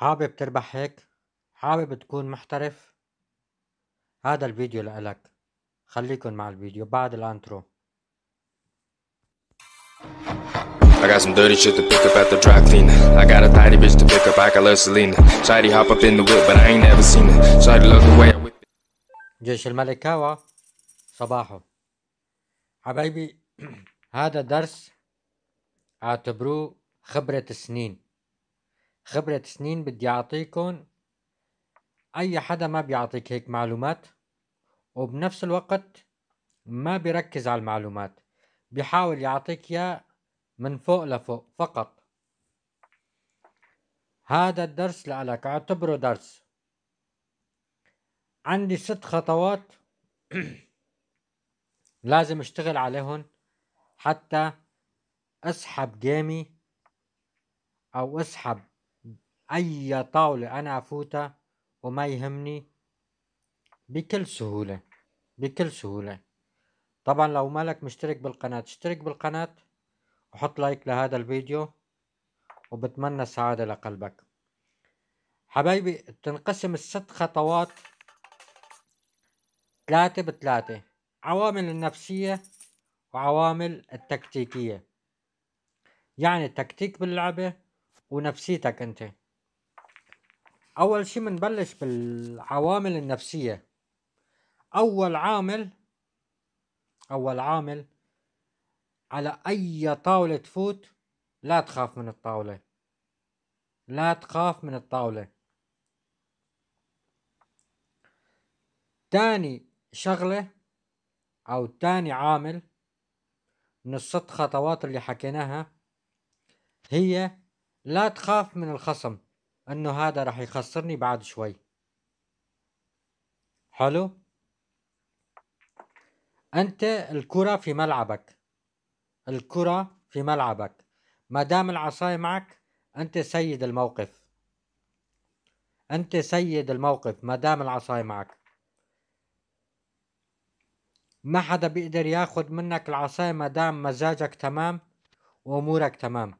حابب تربح هيك؟ حابب تكون محترف؟ هذا الفيديو لإلك خليكن مع الفيديو بعد الانترو I got some dirty shit to pick up at the dry cleaner. I got a tiny bitch to pick up, I got love Selena. Shady hop up in the whip, but I ain't never seen it. Shady love the way I whip it. جيش الملك هوا صباحو حبايبي هذا درس اعتبروه خبرة سنين خبرة سنين بدي أعطيكم أي حدا ما بيعطيك هيك معلومات وبنفس الوقت ما بيركز على المعلومات بيحاول يعطيك إياه من فوق لفوق فقط هذا الدرس لألك اعتبره درس عندي ست خطوات لازم اشتغل عليهم حتى اسحب جيمي او اسحب أي طاولة أنا أفوتها وما يهمني بكل سهولة بكل سهولة طبعا لو مالك مشترك بالقناة اشترك بالقناة وحط لايك لهذا الفيديو وبتمنى السعادة لقلبك حبايبي تنقسم الست خطوات ثلاثة بثلاثة عوامل النفسية وعوامل التكتيكية يعني التكتيك باللعبة ونفسيتك انت اول شي بنبلش بالعوامل النفسية اول عامل اول عامل على اي طاولة تفوت لا تخاف من الطاولة لا تخاف من الطاولة تاني شغلة او تاني عامل من الست خطوات اللي حكيناها هي لا تخاف من الخصم انه هذا راح يخسرني بعد شوي حلو انت الكرة في ملعبك الكرة في ملعبك ما دام العصاية معك انت سيد الموقف انت سيد الموقف ما دام العصاية معك ما حدا بيقدر ياخذ منك العصاية ما دام مزاجك تمام وامورك تمام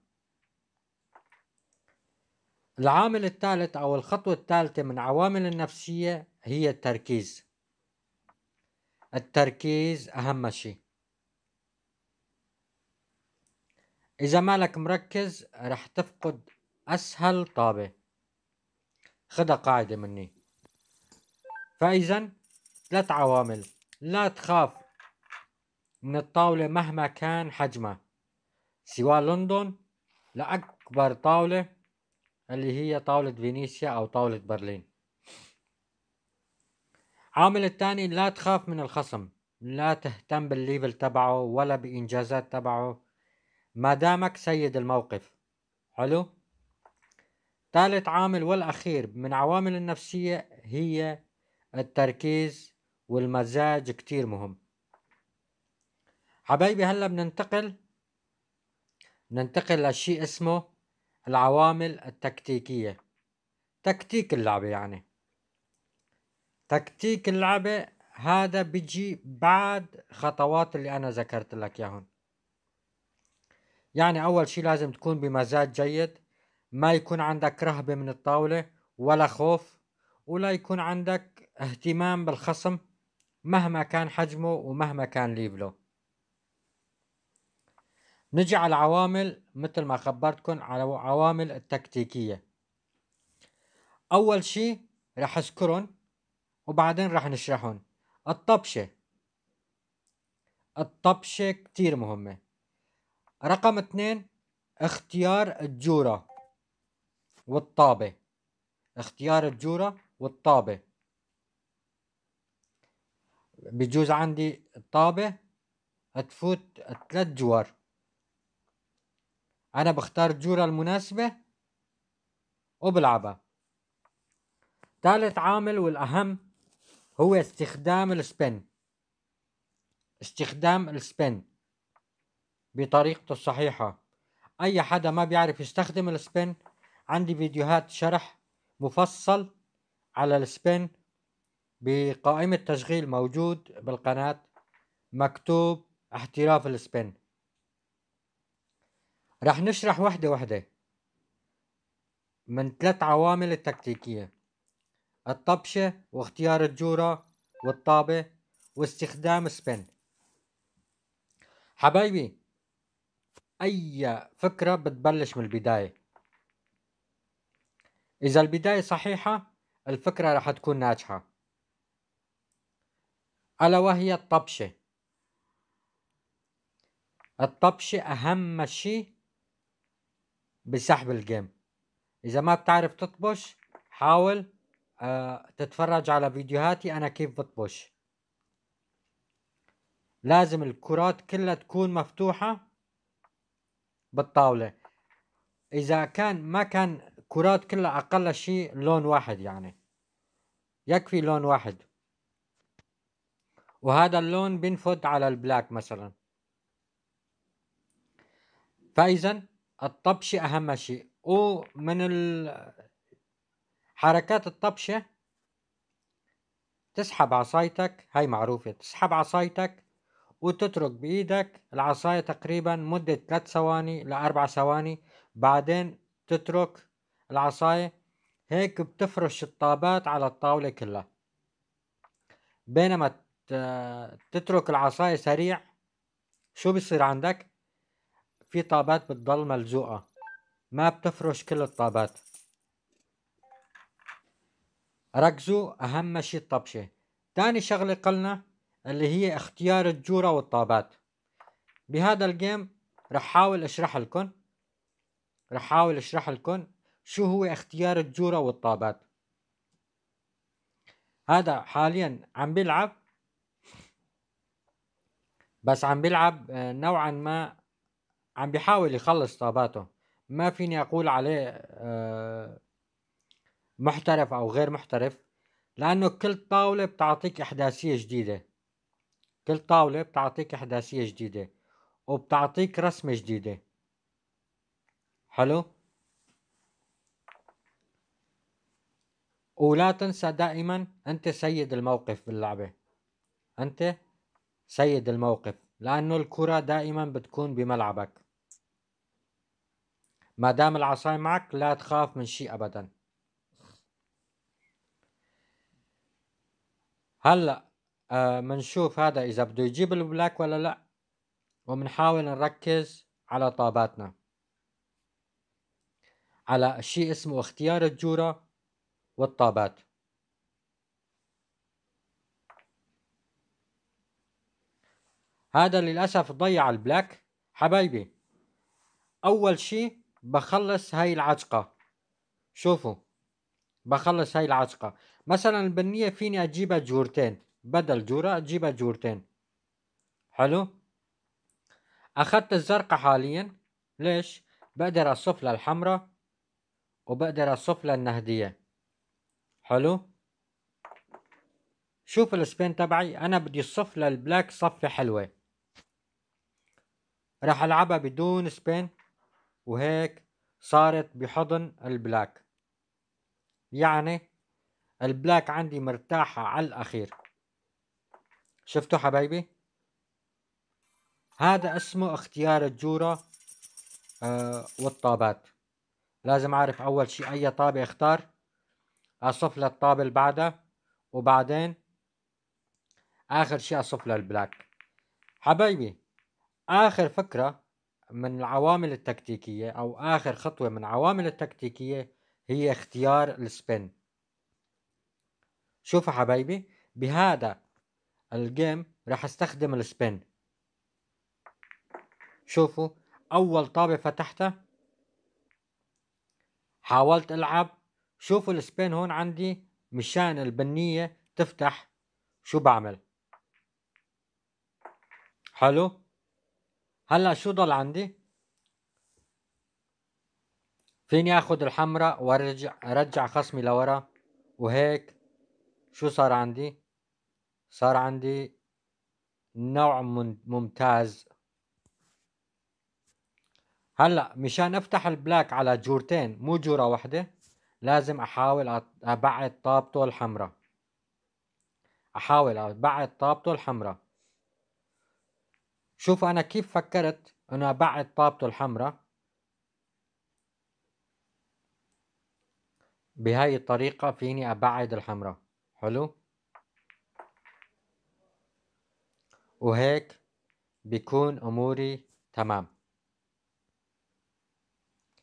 العامل الثالث أو الخطوة الثالثة من عوامل النفسية هي التركيز التركيز أهم شيء إذا مالك مركز رح تفقد أسهل طابة خدها قاعدة مني فإذا ثلاث عوامل لا تخاف من الطاولة مهما كان حجمها سواء لندن لأكبر طاولة اللي هي طاولة فينيسيا أو طاولة برلين عامل الثاني لا تخاف من الخصم لا تهتم بالليفل تبعه ولا بإنجازات تبعه ما دامك سيد الموقف حلو ثالث عامل والأخير من عوامل النفسية هي التركيز والمزاج كتير مهم حبايبي هلا بننتقل ننتقل لشيء اسمه العوامل التكتيكية تكتيك اللعبة يعني تكتيك اللعبة هذا بيجي بعد خطوات اللي أنا ذكرت لك ياهن يعني أول شي لازم تكون بمزاج جيد ما يكون عندك رهبة من الطاولة ولا خوف ولا يكون عندك اهتمام بالخصم مهما كان حجمه ومهما كان ليبله نجي على العوامل مثل ما خبرتكم على عوامل التكتيكية أول شيء رح أذكرهم وبعدين رح نشرحهم الطبشة الطبشة كتير مهمة رقم اثنين اختيار الجورة والطابة اختيار الجورة والطابة بجوز عندي الطابة تفوت ثلاث جوار انا بختار الجوره المناسبه وبلعبها ثالث عامل والاهم هو استخدام السبن استخدام السبن بطريقته الصحيحه اي حدا ما بيعرف يستخدم السبن عندي فيديوهات شرح مفصل على السبن بقائمة تشغيل موجود بالقناة مكتوب احتراف السبن رح نشرح وحدة وحدة من ثلاث عوامل التكتيكية الطبشة واختيار الجورة والطابة واستخدام سبين حبايبي أي فكرة بتبلش من البداية إذا البداية صحيحة الفكرة رح تكون ناجحة ألا وهي الطبشة الطبشة أهم شيء بسحب الجيم اذا ما بتعرف تطبش حاول آه، تتفرج على فيديوهاتي انا كيف بطبش لازم الكرات كلها تكون مفتوحة بالطاولة اذا كان ما كان كرات كلها اقل شيء لون واحد يعني يكفي لون واحد وهذا اللون بينفد على البلاك مثلا فاذا الطبشة أهم شيء ومن حركات الطبشة تسحب عصايتك هاي معروفة تسحب عصايتك وتترك بإيدك العصاية تقريبا مدة 3 ثواني لأربع ثواني بعدين تترك العصاية هيك بتفرش الطابات على الطاولة كلها بينما تترك العصاية سريع شو بيصير عندك في طابات بتضل ملزوقة ما بتفرش كل الطابات ركزوا أهم شي الطبشة تاني شغلة قلنا اللي هي اختيار الجورة والطابات بهذا الجيم رح حاول اشرح لكم رح حاول اشرح لكم شو هو اختيار الجورة والطابات هذا حاليا عم بيلعب بس عم بيلعب آه، نوعا ما عم بيحاول يخلص طاباته ما فيني اقول عليه آه، محترف او غير محترف لانه كل طاولة بتعطيك احداثية جديدة كل طاولة بتعطيك احداثية جديدة وبتعطيك رسمة جديدة حلو ولا تنسى دائما انت سيد الموقف باللعبة انت سيد الموقف لانه الكرة دائما بتكون بملعبك ما دام العصاية معك لا تخاف من شيء أبدا هلا آه منشوف هذا إذا بده يجيب البلاك ولا لا وبنحاول نركز على طاباتنا على شيء اسمه اختيار الجورة والطابات هذا للأسف ضيع البلاك حبايبي أول شيء بخلص هاي العتقة شوفوا بخلص هاي العتقة مثلا البنية فيني اجيبها جورتين بدل جورة اجيبها جورتين حلو اخذت الزرقة حاليا ليش بقدر اصف لها وبقدر اصف لها النهدية حلو شوف السبين تبعي انا بدي الصف للبلاك صفة حلوة راح العبها بدون سبين وهيك صارت بحضن البلاك يعني البلاك عندي مرتاحة على الأخير شفتوا حبايبي هذا اسمه اختيار الجورة آه والطابات لازم أعرف أول شيء أي طابة اختار أصف للطابة اللي بعدها وبعدين آخر شيء أصف للبلاك حبايبي آخر فكرة من العوامل التكتيكية أو آخر خطوة من عوامل التكتيكية هي اختيار السبين شوفوا حبايبي بهذا الجيم راح استخدم السبين شوفوا أول طابة فتحتها حاولت ألعب شوفوا السبين هون عندي مشان البنية تفتح شو بعمل حلو هلا شو ضل عندي فيني اخد الحمراء وارجع ارجع خصمي لورا وهيك شو صار عندي صار عندي نوع ممتاز هلا مشان افتح البلاك على جورتين مو جوره واحده لازم احاول ابعد طابته الحمراء احاول ابعد طابته الحمراء شوفوا أنا كيف فكرت إنه أبعد بابته الحمراء بهاي الطريقة فيني أبعد الحمراء حلو وهيك بيكون أموري تمام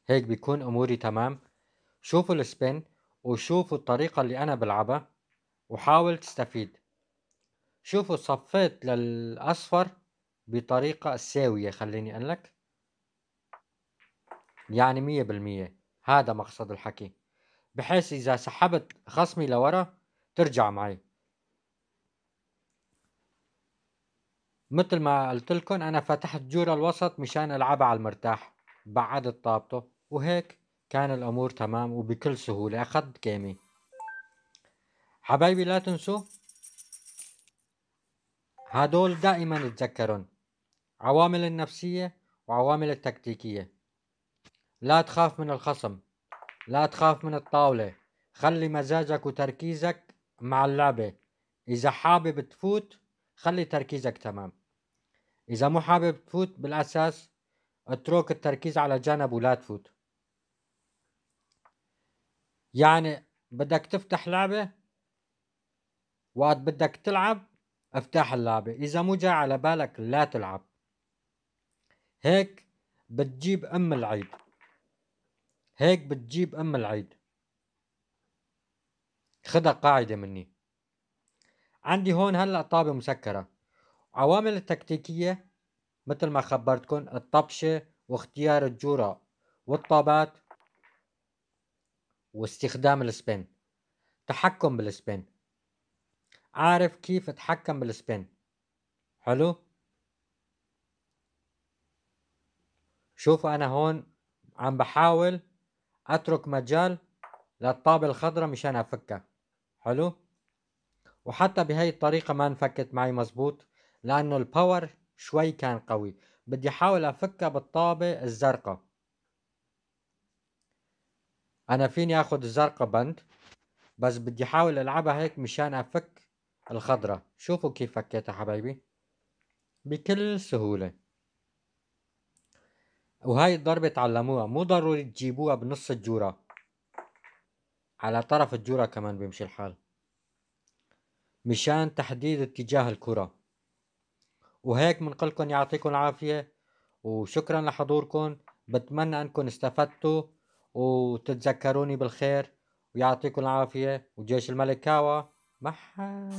هيك بيكون أموري تمام شوفوا السبين وشوفوا الطريقة اللي أنا بلعبها وحاول تستفيد شوفوا صفيت للأصفر بطريقة ساوية خليني أقلك يعني مية بالمية هذا مقصد الحكي بحيث إذا سحبت خصمي لورا ترجع معي مثل ما قلت لكم أنا فتحت جورة الوسط مشان ألعبها على المرتاح بعدت طابته وهيك كان الأمور تمام وبكل سهولة أخذت كامي حبايبي لا تنسوا هدول دائما تذكرون عوامل النفسية وعوامل التكتيكية لا تخاف من الخصم لا تخاف من الطاولة خلي مزاجك وتركيزك مع اللعبة إذا حابب تفوت خلي تركيزك تمام إذا مو حابب تفوت بالأساس اترك التركيز على جنب ولا تفوت يعني بدك تفتح لعبة وقت بدك تلعب افتح اللعبة إذا مو جاي على بالك لا تلعب هيك بتجيب أم العيد هيك بتجيب أم العيد خدها قاعدة مني عندي هون هلأ طابة مسكرة عوامل التكتيكية مثل ما خبرتكم الطبشة واختيار الجورة والطابات واستخدام السبين تحكم بالسبين عارف كيف اتحكم بالسبين حلو شوفوا انا هون عم بحاول اترك مجال للطابة الخضراء مشان افكها حلو وحتى بهي الطريقة ما انفكت معي مزبوط لانه الباور شوي كان قوي بدي احاول افكها بالطابة الزرقاء انا فيني اخذ الزرقاء بند بس بدي احاول العبها هيك مشان افك الخضرة شوفوا كيف فكيتها حبايبي بكل سهولة وهاي الضربة تعلموها مو ضروري تجيبوها بنص الجورة على طرف الجورة كمان بيمشي الحال مشان تحديد اتجاه الكرة وهيك منقلكن يعطيكم العافية وشكرا لحضوركم بتمنى انكم استفدتوا وتتذكروني بالخير ويعطيكم العافية وجيش الملك كاوا محا